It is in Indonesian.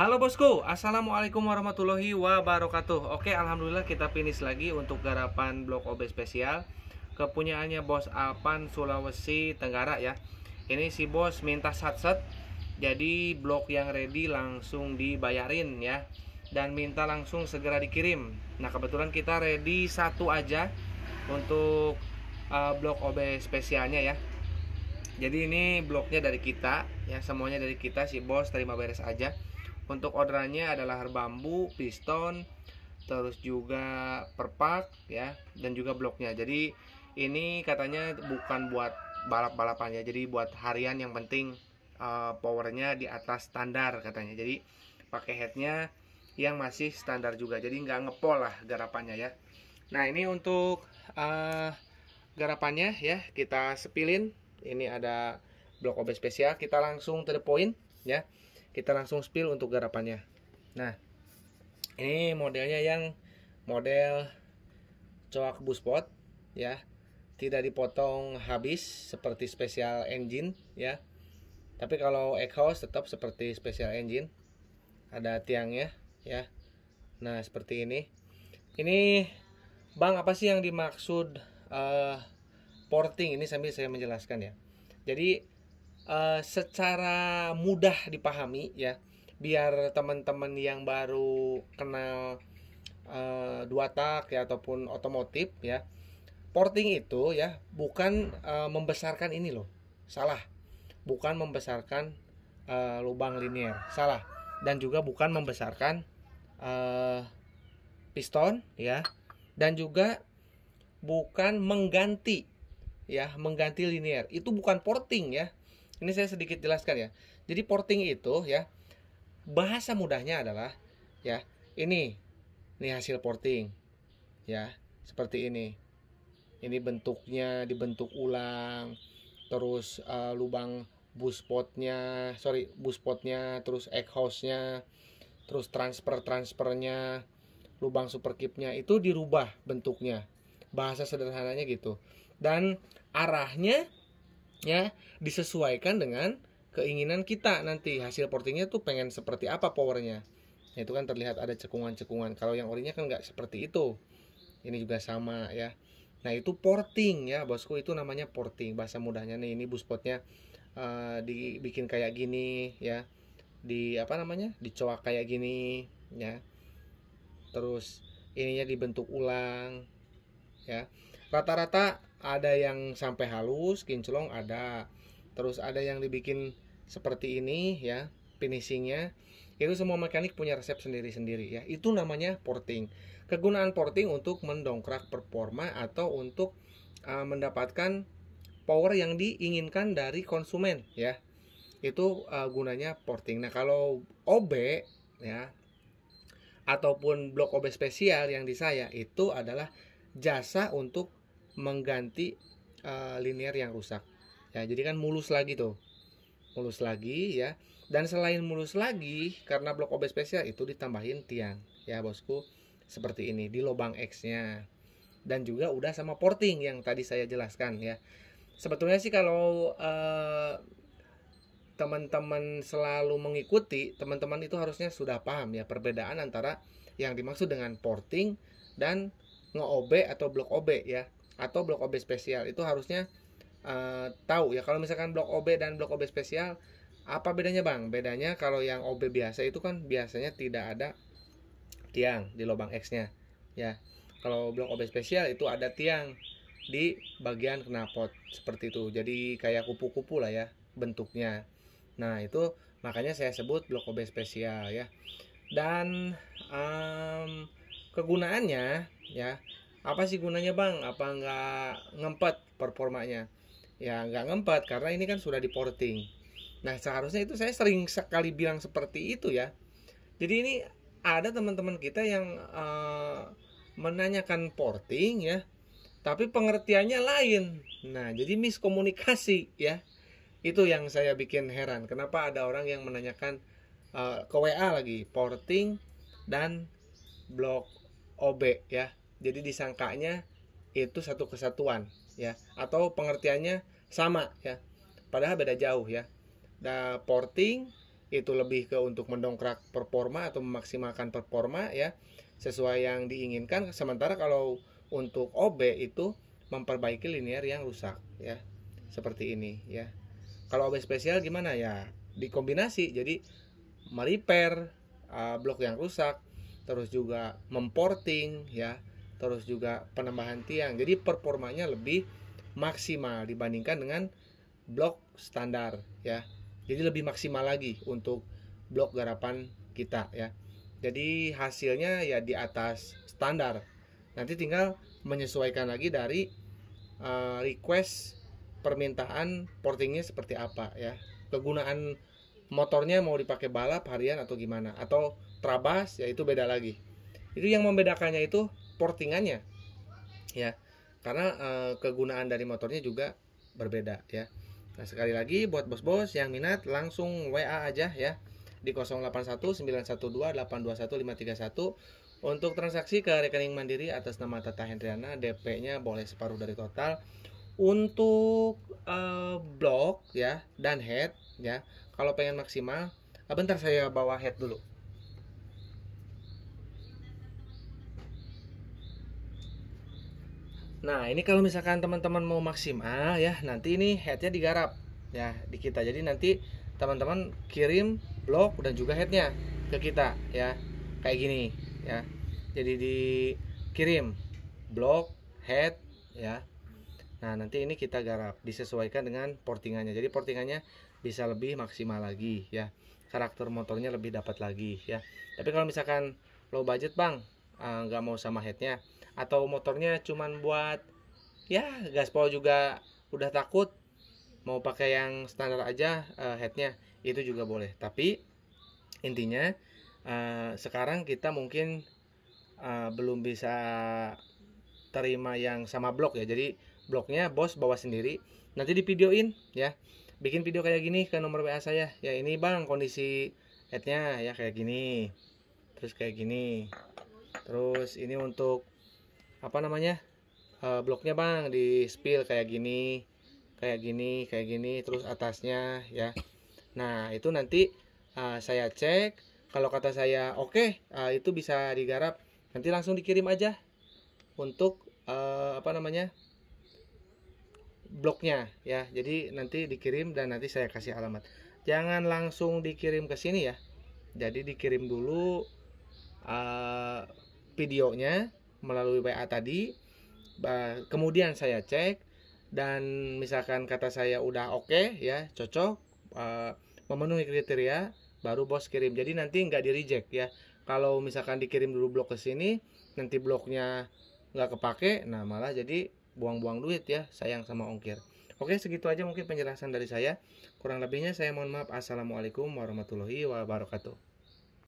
Halo bosku, assalamualaikum warahmatullahi wabarakatuh. Oke, alhamdulillah kita finish lagi untuk garapan blok OB spesial kepunyaannya bos Alpan Sulawesi Tenggara ya. Ini si bos minta satset, jadi blok yang ready langsung dibayarin ya dan minta langsung segera dikirim. Nah kebetulan kita ready satu aja untuk uh, blok OB spesialnya ya. Jadi ini bloknya dari kita ya semuanya dari kita si bos terima beres aja untuk orderannya adalah bambu, piston, terus juga perpak ya dan juga bloknya. Jadi ini katanya bukan buat balap balapannya Jadi buat harian yang penting uh, powernya di atas standar katanya. Jadi pakai headnya yang masih standar juga. Jadi nggak ngepol lah garapannya ya. Nah ini untuk uh, garapannya ya kita sepilin. Ini ada blok obes spesial. Kita langsung to the point ya kita langsung spill untuk garapannya nah ini modelnya yang model coak buspot ya tidak dipotong habis seperti special engine ya tapi kalau exhaust tetap seperti special engine ada tiangnya ya nah seperti ini ini bang apa sih yang dimaksud uh, porting ini sambil saya menjelaskan ya jadi Eh, secara mudah dipahami ya biar teman-teman yang baru kenal uh, dua tak ya ataupun otomotif ya porting itu ya bukan uh, membesarkan ini loh salah bukan membesarkan uh, lubang linier salah dan juga bukan membesarkan uh, piston ya dan juga bukan mengganti ya mengganti linier itu bukan porting ya ini saya sedikit jelaskan ya. Jadi porting itu ya bahasa mudahnya adalah ya ini ini hasil porting ya seperti ini. Ini bentuknya dibentuk ulang terus uh, lubang potnya sorry bus potnya terus egg house-nya terus transfer transfernya lubang super keepnya itu dirubah bentuknya bahasa sederhananya gitu dan arahnya ya disesuaikan dengan keinginan kita nanti hasil portingnya tuh pengen seperti apa powernya ya, itu kan terlihat ada cekungan-cekungan kalau yang orinya kan nggak seperti itu ini juga sama ya nah itu porting ya bosku itu namanya porting bahasa mudahnya nih ini buspotnya uh, eh, dibikin kayak gini ya di apa namanya dicoak kayak gini ya terus ininya dibentuk ulang ya rata-rata ada yang sampai halus kinclong ada terus ada yang dibikin seperti ini ya finishingnya itu semua mekanik punya resep sendiri-sendiri ya itu namanya porting kegunaan porting untuk mendongkrak performa atau untuk uh, mendapatkan power yang diinginkan dari konsumen ya itu uh, gunanya porting nah kalau OB ya ataupun blok OB spesial yang di saya itu adalah jasa untuk mengganti uh, eh, linear yang rusak. Ya, jadi kan mulus lagi tuh. Mulus lagi ya. Dan selain mulus lagi karena blok obes spesial itu ditambahin tiang. Ya, Bosku, seperti ini di lubang X-nya. Dan juga udah sama porting yang tadi saya jelaskan ya. Sebetulnya sih kalau uh, teman-teman selalu mengikuti, teman-teman itu harusnya sudah paham ya perbedaan antara yang dimaksud dengan porting dan nge-OB atau blok OB ya atau blok OB spesial itu harusnya uh, tahu ya kalau misalkan blok OB dan blok OB spesial apa bedanya bang? Bedanya kalau yang OB biasa itu kan biasanya tidak ada tiang di lubang X-nya ya. Kalau blok OB spesial itu ada tiang di bagian knalpot seperti itu. Jadi kayak kupu-kupu lah ya bentuknya. Nah itu makanya saya sebut blok OB spesial ya. Dan um, kegunaannya ya apa sih gunanya bang apa nggak ngempet performanya ya nggak ngempet karena ini kan sudah di porting nah seharusnya itu saya sering sekali bilang seperti itu ya jadi ini ada teman-teman kita yang uh, menanyakan porting ya tapi pengertiannya lain nah jadi miskomunikasi ya itu yang saya bikin heran kenapa ada orang yang menanyakan uh, ke WA lagi porting dan blok OB ya jadi disangkanya itu satu kesatuan ya atau pengertiannya sama ya padahal beda jauh ya nah, porting itu lebih ke untuk mendongkrak performa atau memaksimalkan performa ya sesuai yang diinginkan sementara kalau untuk OB itu memperbaiki linear yang rusak ya seperti ini ya kalau OB spesial gimana ya dikombinasi jadi merepair uh, ah, blok yang rusak terus juga memporting ya terus juga penambahan tiang. Jadi performanya lebih maksimal dibandingkan dengan blok standar ya. Jadi lebih maksimal lagi untuk blok garapan kita ya. Jadi hasilnya ya di atas standar. Nanti tinggal menyesuaikan lagi dari uh, request permintaan portingnya seperti apa ya. Kegunaan motornya mau dipakai balap harian atau gimana atau trabas ya itu beda lagi. Itu yang membedakannya itu portingannya ya karena uh, kegunaan dari motornya juga berbeda ya nah sekali lagi buat bos-bos yang minat langsung WA aja ya di 081912821531 untuk transaksi ke rekening Mandiri atas nama Tata Hendriana DP-nya boleh separuh dari total untuk uh, blok ya dan head ya kalau pengen maksimal eh, bentar saya bawa head dulu Nah ini kalau misalkan teman-teman mau maksimal ya nanti ini headnya digarap ya di kita. Jadi nanti teman-teman kirim blok dan juga headnya ke kita ya kayak gini ya. Jadi dikirim blok head ya. Nah nanti ini kita garap disesuaikan dengan portingannya. Jadi portingannya bisa lebih maksimal lagi ya. Karakter motornya lebih dapat lagi ya. Tapi kalau misalkan low budget bang eh, nggak uh, mau sama headnya atau motornya cuman buat ya gaspol juga udah takut mau pakai yang standar aja uh, headnya itu juga boleh tapi intinya uh, sekarang kita mungkin uh, belum bisa terima yang sama blok ya jadi bloknya bos bawa sendiri nanti di videoin ya bikin video kayak gini ke nomor WA saya ya ini bang kondisi headnya ya kayak gini terus kayak gini terus ini untuk apa namanya e, bloknya bang di spill kayak gini kayak gini kayak gini terus atasnya ya nah itu nanti e, saya cek kalau kata saya oke okay, eh, e, itu bisa digarap nanti langsung dikirim aja untuk e, apa namanya bloknya ya jadi nanti dikirim dan nanti saya kasih alamat jangan langsung dikirim ke sini ya jadi dikirim dulu uh, videonya melalui WA tadi. Kemudian saya cek dan misalkan kata saya udah oke okay, ya cocok memenuhi kriteria baru bos kirim jadi nanti nggak di reject ya kalau misalkan dikirim dulu blok ke sini nanti bloknya nggak kepake nah malah jadi buang-buang duit ya sayang sama ongkir oke segitu aja mungkin penjelasan dari saya kurang lebihnya saya mohon maaf assalamualaikum warahmatullahi wabarakatuh